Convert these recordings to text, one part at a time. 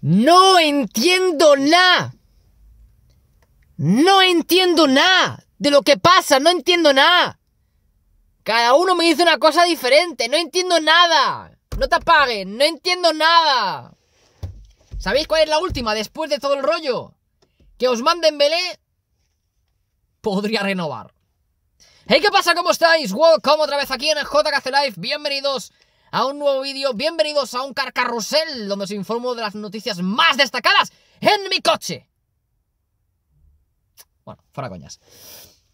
No entiendo nada. No entiendo nada de lo que pasa, no entiendo nada. Cada uno me dice una cosa diferente, no entiendo nada. No te apaguen, no entiendo nada. ¿Sabéis cuál es la última después de todo el rollo? Que os manden Belé. Podría renovar. Hey, ¿qué pasa? ¿Cómo estáis? Welcome otra vez aquí en el JKC Live. Bienvenidos a un nuevo vídeo. Bienvenidos a un carcarrusel donde os informo de las noticias más destacadas en mi coche. Bueno, fuera coñas.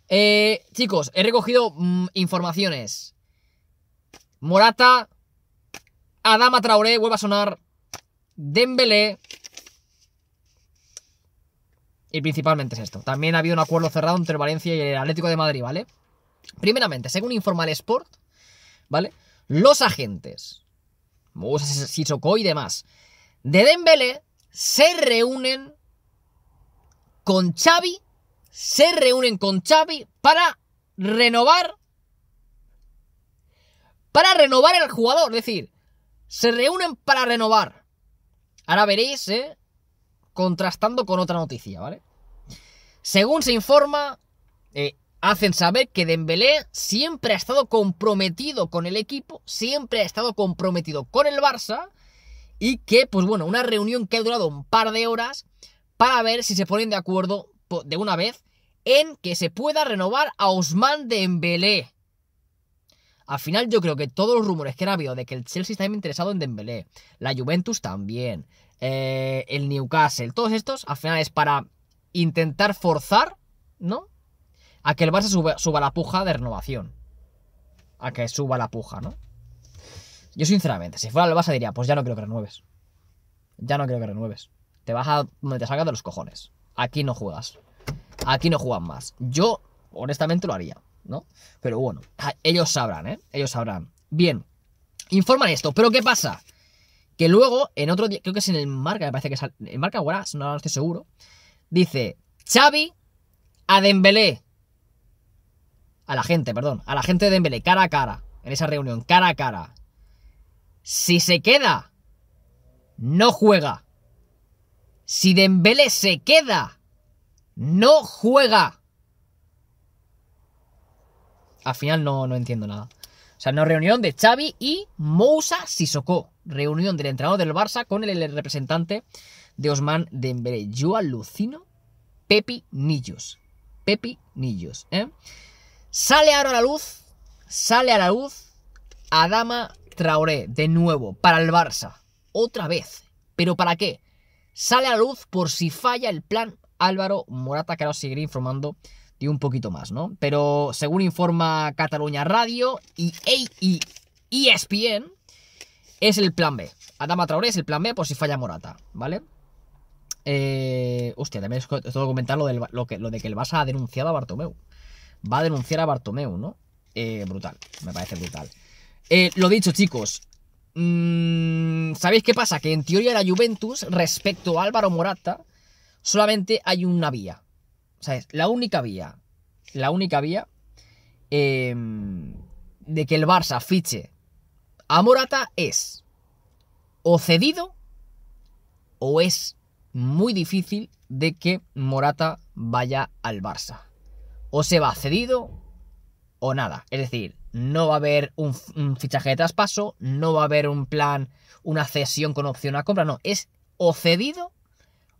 Eh, chicos, he recogido mm, informaciones. Morata, Adama Traoré, vuelve a sonar, Dembélé, y principalmente es esto. También ha habido un acuerdo cerrado entre Valencia y el Atlético de Madrid, ¿vale? Primeramente, según informa el Sport, ¿vale? los agentes, si Sissoko y demás, de Dembélé se reúnen con Xavi, se reúnen con Xavi para renovar para renovar el jugador, es decir, se reúnen para renovar. Ahora veréis, ¿eh? contrastando con otra noticia, ¿vale? Según se informa, eh, hacen saber que Dembélé siempre ha estado comprometido con el equipo, siempre ha estado comprometido con el Barça y que, pues bueno, una reunión que ha durado un par de horas para ver si se ponen de acuerdo de una vez en que se pueda renovar a Osman Dembélé. Al final yo creo que todos los rumores que han habido de que el Chelsea está interesado en Dembélé, la Juventus también, eh, el Newcastle, todos estos, al final es para intentar forzar, ¿no? a que el Barça suba, la puja de renovación. A que suba la puja, ¿no? Yo sinceramente, si fuera el Barça diría, pues ya no quiero que renueves. Ya no quiero que renueves. Te vas a donde te salgas de los cojones. Aquí no juegas. Aquí no juegan más. Yo, honestamente, lo haría, ¿no? Pero bueno, ah, ellos sabrán, ¿eh? Ellos sabrán. Bien, informan esto, pero ¿qué pasa? Que luego, en otro día, creo que es en el marca, me parece que es en marca ahora, no, no estoy seguro, dice, Xavi a Dembélé a la gente, perdón, a la gente de Dembele, cara a cara, en esa reunión, cara a cara. Si se queda, no juega. Si Dembele se queda, no juega. Al final no, no entiendo nada. O sea, no reunión de Xavi y Moussa Sissoko. Reunión del entrenador del Barça con el, representante de Osman Dembele Yo alucino Pepi Nillos. Pepi Nillos, ¿eh? Sale ahora a la luz, sale a la luz Adama Traoré de nuevo para el Barça. Otra vez. ¿Pero para qué? Sale a la luz por si falla el plan Álvaro Morata, que ahora os seguiré informando de un poquito más, ¿no? Pero según informa Cataluña Radio y, ESPN, e es el plan B. Adama Traoré es el plan B por si falla Morata, ¿vale? Eh, hostia, también os tengo que comentar lo, lo de que el Barça ha denunciado a Bartomeu va a denunciar a Bartomeu, ¿no? Eh, brutal, me parece brutal. Eh, lo dicho, chicos. Mm, ¿Sabéis qué pasa? Que en teoría la Juventus, respecto a Álvaro Morata, solamente hay una vía. O sea, es la única vía. La única vía em, de que el Barça fiche a Morata es o cedido o es muy difícil de que Morata vaya al Barça o se va cedido o nada. Es decir, no va a haber un, fichaje de traspaso, no va a haber un plan, una cesión con opción a compra, no, es o cedido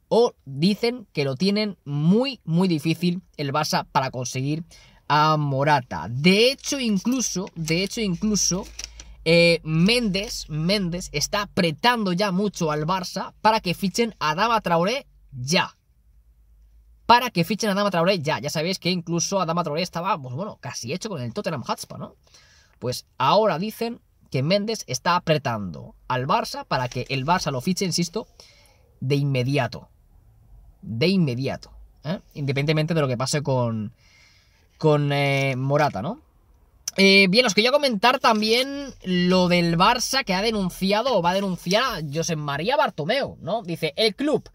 o dicen que lo tienen muy, muy difícil el Barça para conseguir a Morata. De hecho, incluso, de hecho, incluso, eh, Méndez, Méndez está apretando ya mucho al Barça para que fichen a Dava Traoré ya para que fichen a Adama Traoré ya. Ya sabéis que incluso Adama Traoré estaba, pues bueno, casi hecho con el Tottenham Hotspur, ¿no? Pues ahora dicen que Méndez está apretando al Barça para que el Barça lo fiche, insisto, de inmediato. De inmediato. ¿eh? Independientemente de lo que pase con, con eh, Morata, ¿no? Eh, bien, os quería comentar también lo del Barça que ha denunciado o va a denunciar a José María Bartomeu, ¿no? Dice, el club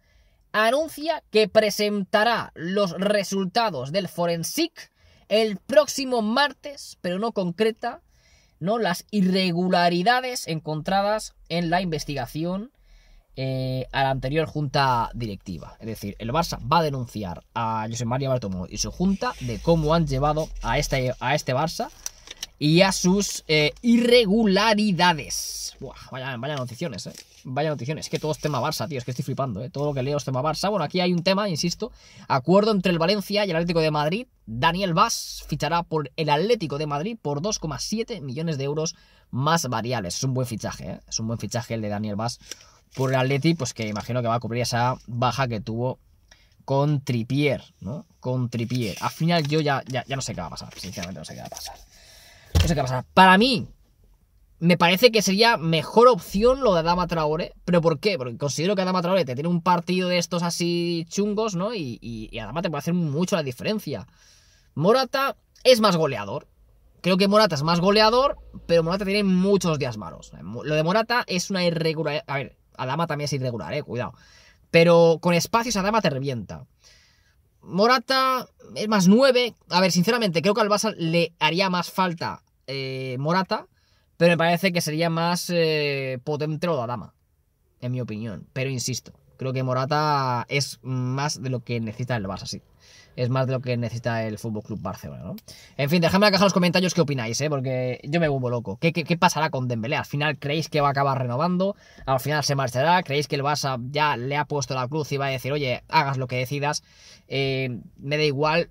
anuncia que presentará los resultados del Forensic el próximo martes, pero no concreta ¿no? las irregularidades encontradas en la investigación eh, a la anterior junta directiva. Es decir, el Barça va a denunciar a José María Bartomeu y su junta de cómo han llevado a este, a este Barça y a sus eh, irregularidades. vaya, vaya noticiones, ¿eh? Vaya noticias es que todo es tema Barça, tío, es que estoy flipando, ¿eh? todo lo que leo es tema Barça. Bueno, aquí hay un tema, insisto, acuerdo entre el Valencia y el Atlético de Madrid. Daniel Vaz fichará por el Atlético de Madrid por 2,7 millones de euros más variables. Es un buen fichaje, ¿eh? es un buen fichaje el de Daniel Vaz por el Atleti, pues que imagino que va a cubrir esa baja que tuvo con Tripier, ¿no? Con Tripier. Al final yo ya, ya, ya no sé qué va a pasar, sinceramente no sé qué va a pasar. No sé qué va a pasar. Para mí, me parece que sería mejor opción lo de Adama Traore. ¿Pero por qué? Porque considero que Adama Traore te tiene un partido de estos así chungos, ¿no? Y, Adama te puede hacer mucho la diferencia. Morata es más goleador. Creo que Morata es más goleador, pero Morata tiene muchos días malos. Lo de Morata es una irregularidad. A ver, Adama también es irregular, eh, cuidado. Pero con espacios Adama te revienta. Morata es más 9. A ver, sinceramente, creo que al Barça le haría más falta eh, Morata pero me parece que sería más eh, potente lo de Adama, en mi opinión. Pero insisto, creo que Morata es más de lo que necesita el Barça, sí. Es más de lo que necesita el Fútbol Club Barcelona, ¿no? En fin, dejadme en la caja los comentarios qué opináis, ¿eh? Porque yo me vuelvo loco. ¿Qué, ¿Qué, pasará con Dembélé? ¿Al final creéis que va a acabar renovando? ¿Al final se marchará? ¿Creéis que el Barça ya le ha puesto la cruz y va a decir, oye, hagas lo que decidas? Eh, me da igual,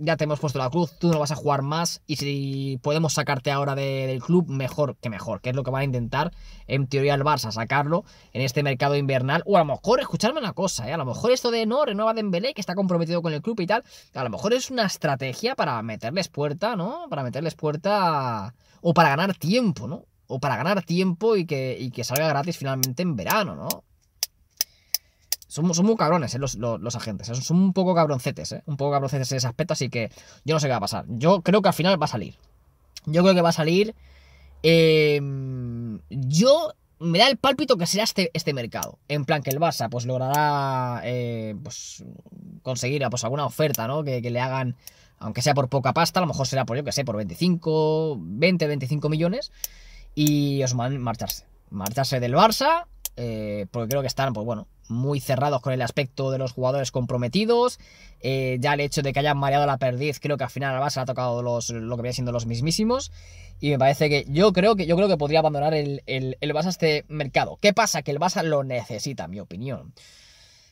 ya te hemos puesto la cruz, tú no vas a jugar más y si podemos sacarte ahora del club, mejor que mejor, que es lo que va a intentar en teoría el Barça, sacarlo en este mercado invernal. O a lo mejor, escucharme una cosa, ¿eh? a lo mejor esto de no, renueva Dembélé, que está comprometido con el club y tal, a lo mejor es una estrategia para meterles puerta, ¿no? Para meterles puerta o para ganar tiempo, ¿no? O para ganar tiempo y que, y que salga gratis finalmente en verano, ¿no? son, muy cabrones eh, los, agentes. Eh, son, un poco cabroncetes, eh, un poco cabroncetes en ese aspecto, así que yo no sé qué va a pasar. Yo creo que al final va a salir. Yo creo que va a salir. Em, yo me da el pálpito que será este, este mercado. En plan que el Barça pues logrará pues, conseguir pues, alguna oferta, ¿no? Que, le hagan, aunque sea por poca pasta, a lo mejor será por yo que sé, por 25, 20, 25 millones. Y os van a marcharse. Marcharse del Barça, porque creo que están, pues bueno, muy cerrados con el aspecto de los jugadores comprometidos. Eh, ya el hecho de que hayan mareado la perdiz, creo que al final al Barça ha tocado lo que había siendo los mismísimos. Y me parece que yo creo que yo creo que podría abandonar el, el, el este mercado. ¿Qué pasa? Que el Barça lo necesita, en mi opinión.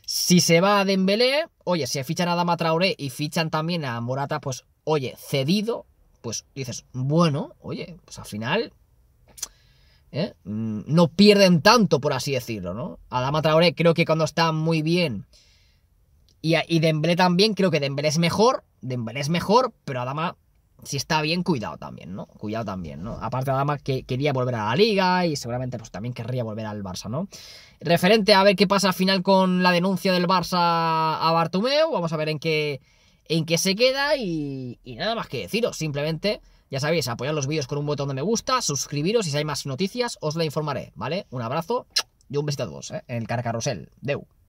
Si se va a Dembélé, oye, si fichan a Dama Traoré y fichan también a Morata, pues oye, cedido, pues dices, bueno, oye, pues al final ¿eh? Mm, no pierden tanto, por así decirlo, ¿no? Adama Traoré creo que cuando está muy bien y, y Dembélé también, creo que Dembélé es mejor, Dembélé es mejor, pero Adama si está bien, cuidado también, ¿no? Cuidado también, ¿no? Aparte Adama que quería volver a la Liga y seguramente pues también querría volver al Barça, ¿no? Referente a ver qué pasa al final con la denuncia del Barça a Bartomeu, vamos a ver en qué en qué se queda y, y nada más que deciros, simplemente ya sabéis, apoyar los vídeos con un botón de me gusta, suscribiros y si hay más noticias os la informaré, ¿vale? Un abrazo y un besito a todos ¿eh? en el Deu.